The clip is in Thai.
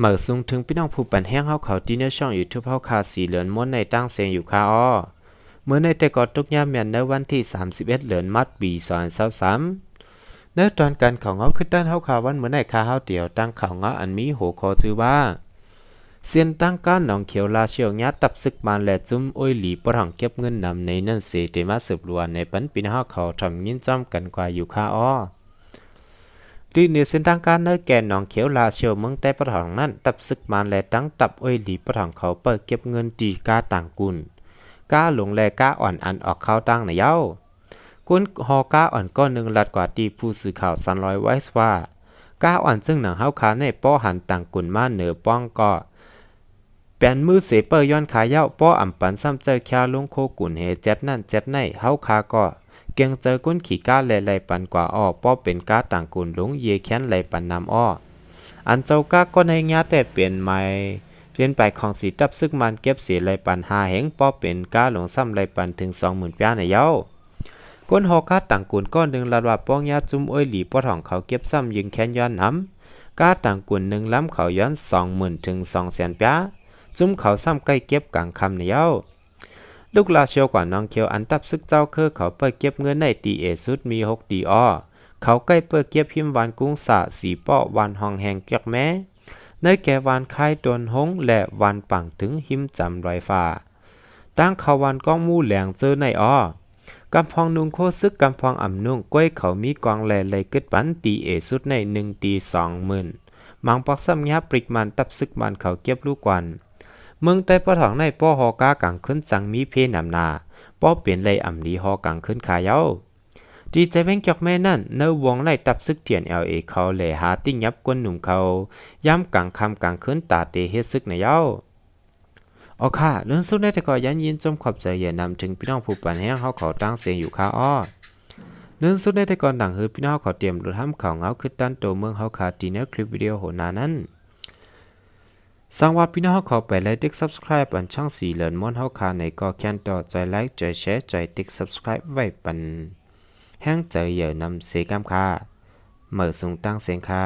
หม่อซุงถึงพี่น้องผู้ปันแห้งเฮาเขาที่เนื้อช่องอยู่ทุกเฮาคาสีเหลือนม้วนในตั้งเสียงอยู่คาอ้อเมื่อในแต่กอดทุกย่าเมียนในวันที่ 31 เหลือนมัดบีสอนเศร้าซ้ำเนื้อตอนการของเฮาคือตั้นเฮาขาวัน เมื่อในคาเฮาเดียวตั้งเขาเงาอันมีหัวคอชื่อว่า เซียนตั้งก้านหนองเขียวลาเชียวญาตับซึกมานและจุ้มอ้อยหลีปรังเก็บเงินนำในนั่นเสเตมาสืบลวนในปันปีนห้าเขาทำยินจ้ำกันกว่าอยู่คาอ้อตีเนือเส้นทางการเนื้อแก่นองเขียวลาเชียวเมืองแต่ประถองนั้นตับศึกมานและตั้งตับอ้อยหลีประถองเขาเปิดเก็บเงินตีกาต่างกุลกาหลงแลกาอ่อนอันออกเข้าตั้งในเย้ากุนฮอกาอ่อนก้อนหนึ่งลัดกว่าตีผู้สื่อข่าวสันร้อยไว้ว่ากาอ่อนซึ่งหนังเฮาคาในป้อหันต่างกุลมาเหนือป้องก็เป็นมือเสเปอร์ย้อนขาเย้าป้ออ่ำปันซ้ำเจอแค่ลงโคกุนเฮเจ็ดนั่นเจ็ดในเฮาคาก็กียงเจอกุนขี่ก้าไหลปันกว่าอ้อป้อเป็นก้าต่างกุนหลงเยแค้นไหลปันนำอ้ออันเจ้าก้าก็ในงาแต่เปลี่ยนใหม่ เปลี่ยนไปของสีตับซึกมันเก็บเสียไหลปันหาแหงป้อเป็นก้าหลงซ้ำไหลปันถึงสองหมื่นปีในเย้ากุนหอก้าต่างกุนก้อนหนึ่งลาดว่าป้องยาจุ้มอ้อยหลีป้อถองเขาเก็บซ้ำยิงแค้นย้อนน้ำก้าต่างกุนหนึ่งล้ำเขาย้อนสองหมื่นถึงสองแสนปีจุ้มเขาซ้ำใกล้เก็บกลางคำในเย้าลูกลาเชียว กว่าน้องเคียวอันตับซึกเจ้าเคอเขาเปิดเก็บเงินในตีเอสุด มีหกตีอ้อเขาใกล้เปิดเก็บพิมพ์วานกุ้งสะสีป้อวานหองแหงเกียกแม้ในแก่วานคายโดนหงและวานปังถึงหิมจำรอยฟ้าตั้งเขาวานก้องมู่แหลงเจอในอ้อกำพองนุ่งโคซึกกำพองอ่ำนุ่งก้อยเขามีกองแหล่เลยกึดปันตีเอสุดในหนึ่งตีสองหมื่นมังปอกซ้ำยับปริกมันตับซึกมันเขาเก็บลูกวันเมืองใต้ปะถังในป้อหอกากังขึ้นจังมีเพนำนาป้อเปลี่ยนเลยอ่ำลีหอกังขึ้นขายเยาดีใจแม่งจอกแม่นั่นเนื้อวงไล่ตับซึกเตียนเอลเอเขาเลยหาติ้งยับกวนหนุ่มเขา ย้ำกังคำกังขึ้นตาเตเฮ็ดซึกในเย้าอ๋อค่ะเรื่องสุดในแต่ก็ยันยินจมขอบใจเย็นนำถึงพี่น้องผู้ปันแห้งเขาขอตั้งเสียงอยู่ค่ะอ้อเรื่องสุดในแต่ก่อนดังคือพี่น้องขอเตรียมรถห้ามข่าวเงาคือตันโตเมืองเฮาคาตีเนื้อคลิปวิดีโอโหนานั้นสังว่าพี่น้องเขาไปไลค์ติ๊ก subscribe ปันช่องสีเหลือนม้วนเฮาคาในก็แค้นต่อใจไลค์ใจแชร์ใจติ๊ก subscribe ไว้ปันแห้งใจเหยื่อนำเสกามค่าเมื่อสูงตั้งเสียงค่า